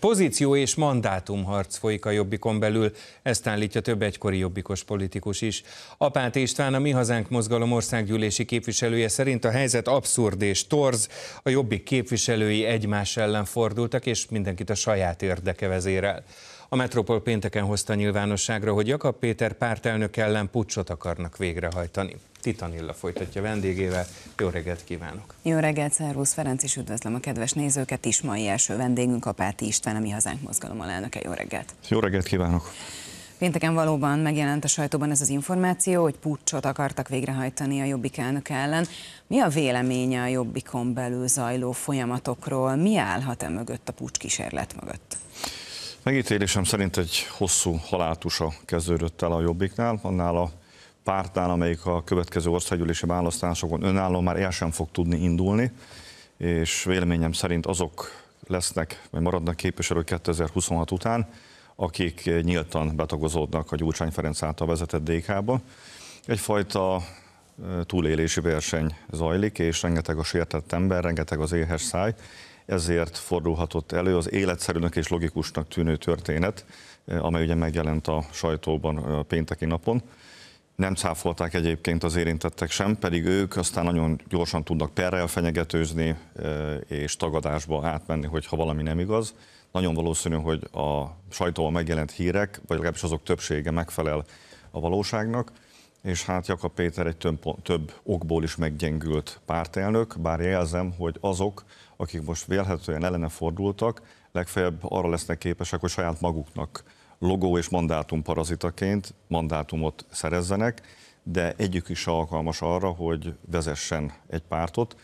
pozíció és mandátumharc folyik a jobbikon belül, ezt állítja több egykori jobbikos politikus is. Apát István, a Mi Hazánk Mozgalom országgyűlési képviselője szerint a helyzet abszurd és torz, a jobbik képviselői egymás ellen fordultak, és mindenkit a saját érdeke vezérel. A Metropol pénteken hozta nyilvánosságra, hogy Jakab Péter pártelnök ellen pucsot akarnak végrehajtani. Titanilla folytatja vendégével. Jó reggelt kívánok! Jó reggelt, szervusz Ferenc, és üdvözlöm a kedves nézőket is. Mai első vendégünk Páti István, a Mi Hazánk Mozgalom alelnöke. Jó reggelt! Jó reggelt kívánok! Pénteken valóban megjelent a sajtóban ez az információ, hogy pucsot akartak végrehajtani a Jobbik elnök ellen. Mi a véleménye a Jobbikon belül zajló folyamatokról? Mi állhat-e mögött a pucs kísérlet mögött? Megítélésem szerint egy hosszú haláltusa kezdődött el a Jobbiknál, annál a pártnál, amelyik a következő országgyűlési választásokon önálló már el sem fog tudni indulni, és véleményem szerint azok lesznek, vagy maradnak képviselők 2026 után, akik nyíltan betagozódnak a Gyurcsány Ferenc által vezetett DK-ba. Egyfajta túlélési verseny zajlik, és rengeteg a sértett ember, rengeteg az éhes száj, ezért fordulhatott elő az életszerűnek és logikusnak tűnő történet, eh, amely ugye megjelent a sajtóban eh, a pénteki napon. Nem cáfolták egyébként az érintettek sem, pedig ők aztán nagyon gyorsan tudnak perrel fenyegetőzni eh, és tagadásba átmenni, hogyha valami nem igaz. Nagyon valószínű, hogy a sajtóban megjelent hírek, vagy legalábbis azok többsége megfelel a valóságnak és hát Jakab Péter egy több, több okból is meggyengült pártelnök, bár jelzem, hogy azok, akik most vélhetően ellene fordultak, legfeljebb arra lesznek képesek, hogy saját maguknak logó és mandátum parazitaként mandátumot szerezzenek, de egyik is alkalmas arra, hogy vezessen egy pártot.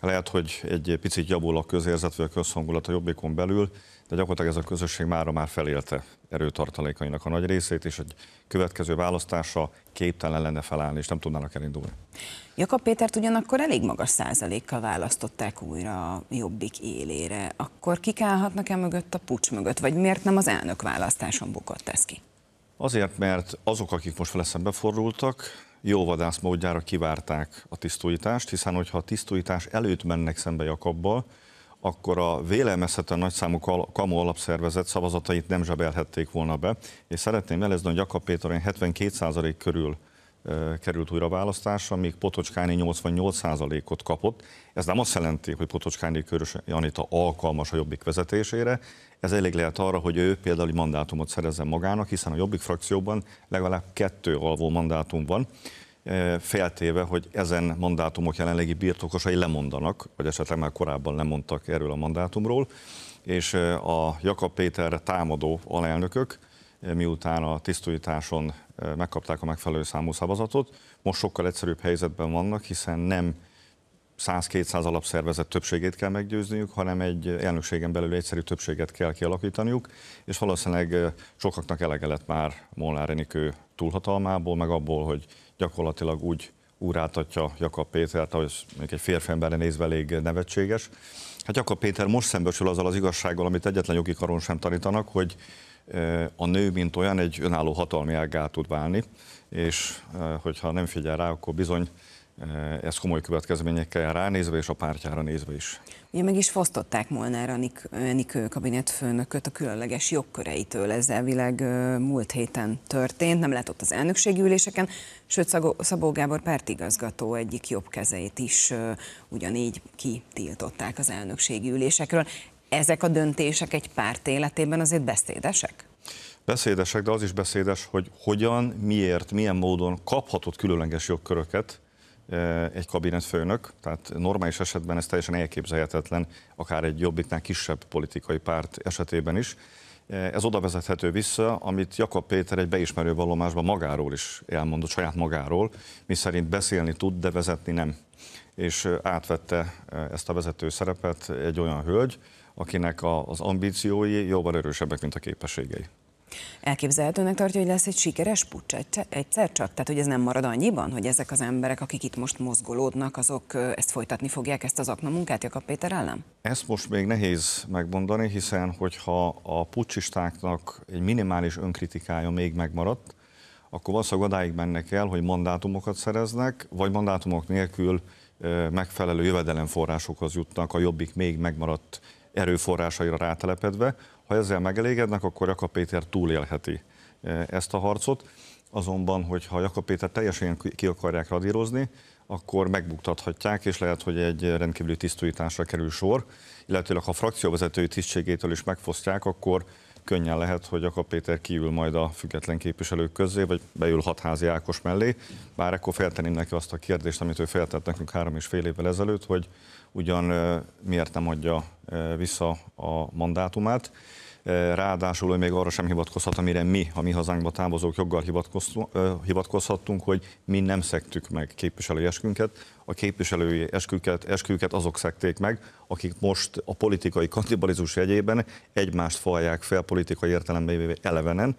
Lehet, hogy egy picit javul a közérzet vagy a közhangulat a jobbikon belül, de gyakorlatilag ez a közösség mára már felélte erőtartalékainak a nagy részét, és egy következő választása képtelen lenne felállni, és nem tudnának elindulni. Jakab Pétert ugyanakkor elég magas százalékkal választották újra a jobbik élére. Akkor kik állhatnak-e mögött a pucs mögött, vagy miért nem az elnök választáson bukott ez ki? Azért, mert azok, akik most vele fordultak, jó vadász módjára kivárták a tisztújítást, hiszen hogyha a tisztújítás előtt mennek szembe Jakabbal, akkor a vélelmezhetően nagyszámú kamu alapszervezet szavazatait nem zsebelhették volna be. És szeretném jelezni, hogy Jakab Péter 72% körül került újra választásra, míg Potocskáni 88%-ot kapott. Ez nem azt jelenti, hogy Potocskáni Körös Janita alkalmas a jobbik vezetésére, ez elég lehet arra, hogy ő például egy mandátumot szerezzen magának, hiszen a Jobbik frakcióban legalább kettő alvó mandátum van, e, feltéve, hogy ezen mandátumok jelenlegi birtokosai lemondanak, vagy esetleg már korábban lemondtak erről a mandátumról, és e, a Jakab Péterre támadó alelnökök, e, miután a tisztújításon megkapták a megfelelő számú szavazatot, most sokkal egyszerűbb helyzetben vannak, hiszen nem 100-200 alapszervezet többségét kell meggyőzniük, hanem egy elnökségen belül egyszerű többséget kell kialakítaniuk, és valószínűleg sokaknak elege lett már Molnár Enikő túlhatalmából, meg abból, hogy gyakorlatilag úgy úrátatja Jakab Pétert, ahogy még egy férfi emberre nézve elég nevetséges. Hát Jakab Péter most szembesül azzal az igazsággal, amit egyetlen jogi karon sem tanítanak, hogy a nő, mint olyan, egy önálló hatalmi ágá tud válni, és hogyha nem figyel rá, akkor bizony Eh, ez komoly következményekkel jár ránézve és a pártjára nézve is. Ugye meg is fosztották Molnár a Nik eh, Nikő kabinetfőnököt a különleges jogköreitől, ez elvileg eh, múlt héten történt, nem ott az elnökségi üléseken, sőt Szabó Gábor pártigazgató egyik jobb kezeit is ugyanígy kitiltották az elnökségi ülésekről. Ezek a döntések egy párt életében azért beszédesek? Beszédesek, de az is beszédes, hogy hogyan, miért, milyen módon kaphatott különleges jogköröket egy kabinetfőnök, tehát normális esetben ez teljesen elképzelhetetlen, akár egy jobbiknál kisebb politikai párt esetében is. Ez oda vezethető vissza, amit Jakab Péter egy beismerő vallomásban magáról is elmondott, saját magáról, miszerint beszélni tud, de vezetni nem. És átvette ezt a vezető szerepet egy olyan hölgy, akinek az ambíciói jóval erősebbek, mint a képességei. Elképzelhetőnek tartja, hogy lesz egy sikeres pucs egyszer csak? Tehát, hogy ez nem marad annyiban, hogy ezek az emberek, akik itt most mozgolódnak, azok ezt folytatni fogják, ezt az munkát, Jakab Péter ellen? Ezt most még nehéz megmondani, hiszen hogyha a pucsistáknak egy minimális önkritikája még megmaradt, akkor valószínűleg odáig mennek el, hogy mandátumokat szereznek, vagy mandátumok nélkül megfelelő jövedelemforrásokhoz jutnak a jobbik még megmaradt erőforrásaira rátelepedve, ha ezzel megelégednek, akkor Jakab Péter túlélheti e, ezt a harcot, azonban, hogyha Jakab Péter teljesen ki akarják radírozni, akkor megbuktathatják, és lehet, hogy egy rendkívüli tisztújításra kerül sor, illetőleg ha a frakcióvezetői tisztségétől is megfosztják, akkor könnyen lehet, hogy Jakab Péter kiül majd a független képviselők közé, vagy beül hatházi Ákos mellé. Bár akkor felteném neki azt a kérdést, amit ő feltett nekünk három és fél évvel ezelőtt, hogy ugyan miért nem adja vissza a mandátumát. Ráadásul ő még arra sem hivatkozhat, amire mi, a mi hazánkba távozók joggal hivatkozhattunk, hogy mi nem szektük meg képviselői eskünket, a képviselői esküket, esküket azok szekték meg, akik most a politikai kannibalizmus jegyében egymást falják fel politikai értelemben elevenen,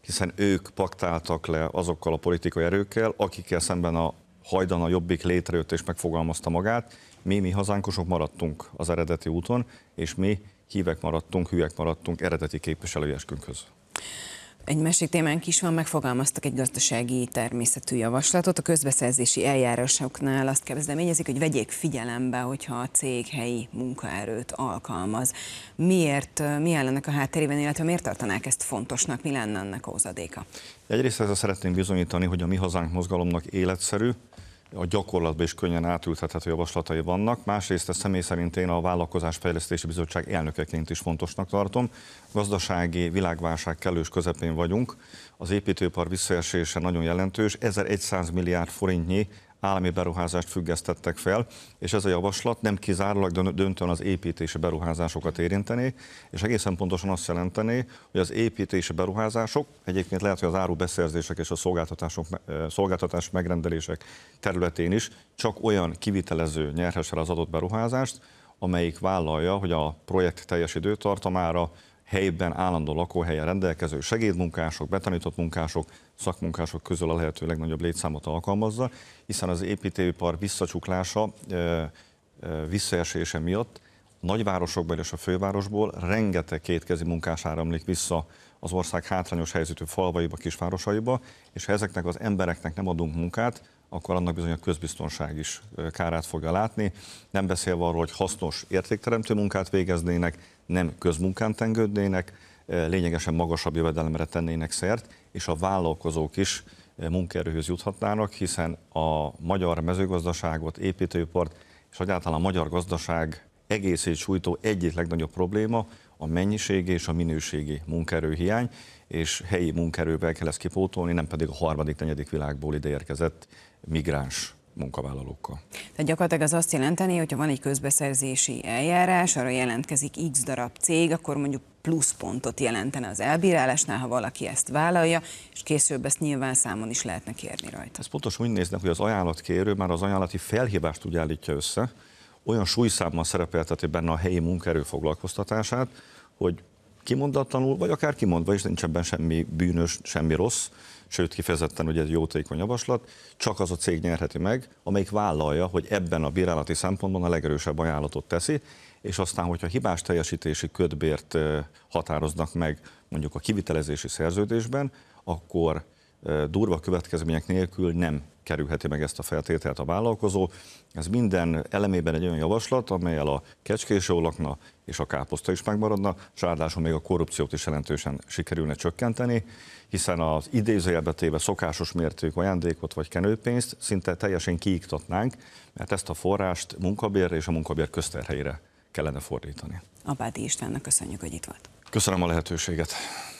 hiszen ők paktáltak le azokkal a politikai erőkkel, akikkel szemben a hajdan a jobbik létrejött és megfogalmazta magát. Mi, mi hazánkosok maradtunk az eredeti úton, és mi hívek maradtunk, hülyek maradtunk eredeti képviselőjeskünkhöz. Egy másik témánk is van, megfogalmaztak egy gazdasági természetű javaslatot. A közbeszerzési eljárásoknál azt kezdeményezik, hogy vegyék figyelembe, hogyha a cég helyi munkaerőt alkalmaz. Miért, mi ellenek a hátterében, illetve miért tartanák ezt fontosnak, mi lenne ennek hozadéka? Egyrészt ezzel szeretném bizonyítani, hogy a mi hazánk mozgalomnak életszerű, a gyakorlatban is könnyen átültethető javaslatai vannak. Másrészt a személy szerint én a Vállalkozás Fejlesztési Bizottság elnökeként is fontosnak tartom. Gazdasági világválság kellős közepén vagyunk. Az építőipar visszaesése nagyon jelentős, 1100 milliárd forintnyi állami beruházást függesztettek fel, és ez a javaslat nem kizárólag döntően az építési beruházásokat érinteni, és egészen pontosan azt jelenteni, hogy az építési beruházások, egyébként lehet, hogy az árubeszerzések és a szolgáltatások, szolgáltatás megrendelések területén is csak olyan kivitelező nyerhesse az adott beruházást, amelyik vállalja, hogy a projekt teljes időtartamára helyben állandó lakóhelyen rendelkező segédmunkások, betanított munkások, szakmunkások közül a lehető legnagyobb létszámot alkalmazza, hiszen az építőipar visszacsuklása, visszaesése miatt nagyvárosokból és a fővárosból rengeteg kétkezi munkás áramlik vissza az ország hátrányos helyzetű falvaiba, kisvárosaiba, és ha ezeknek az embereknek nem adunk munkát, akkor annak bizony a közbiztonság is kárát fogja látni. Nem beszélve arról, hogy hasznos értékteremtő munkát végeznének, nem közmunkán tengődnének, lényegesen magasabb jövedelemre tennének szert, és a vállalkozók is munkaerőhöz juthatnának, hiszen a magyar mezőgazdaságot, építőipart és egyáltalán a magyar gazdaság egészét sújtó egyik legnagyobb probléma a mennyiségi és a minőségi munkaerőhiány, és helyi munkaerővel kell ezt kipótolni, nem pedig a harmadik, negyedik világból ideérkezett migráns munkavállalókkal. Tehát gyakorlatilag az azt jelenteni, hogyha van egy közbeszerzési eljárás, arra jelentkezik x darab cég, akkor mondjuk pluszpontot jelentene az elbírálásnál, ha valaki ezt vállalja, és később ezt nyilván számon is lehetne kérni rajta. Ez pontosan úgy néznek, hogy az ajánlatkérő már az ajánlati felhívást úgy állítja össze, olyan súlyszámmal szerepelteti benne a helyi munkaerő foglalkoztatását, hogy kimondatlanul, vagy akár kimondva is nincs ebben semmi bűnös, semmi rossz, sőt kifejezetten ugye egy jótékony javaslat, csak az a cég nyerheti meg, amelyik vállalja, hogy ebben a bírálati szempontban a legerősebb ajánlatot teszi, és aztán, hogyha hibás teljesítési ködbért határoznak meg mondjuk a kivitelezési szerződésben, akkor durva következmények nélkül nem kerülheti meg ezt a feltételt a vállalkozó. Ez minden elemében egy olyan javaslat, amelyel a kecskés olakna és a káposzta is megmaradna, és ráadásul még a korrupciót is jelentősen sikerülne csökkenteni, hiszen az idézőjelbe téve szokásos mértékű ajándékot vagy kenőpénzt szinte teljesen kiiktatnánk, mert ezt a forrást munkabérre és a munkabér közterhelyére kellene fordítani. Abádi Istvánnak köszönjük, hogy itt volt. Köszönöm a lehetőséget.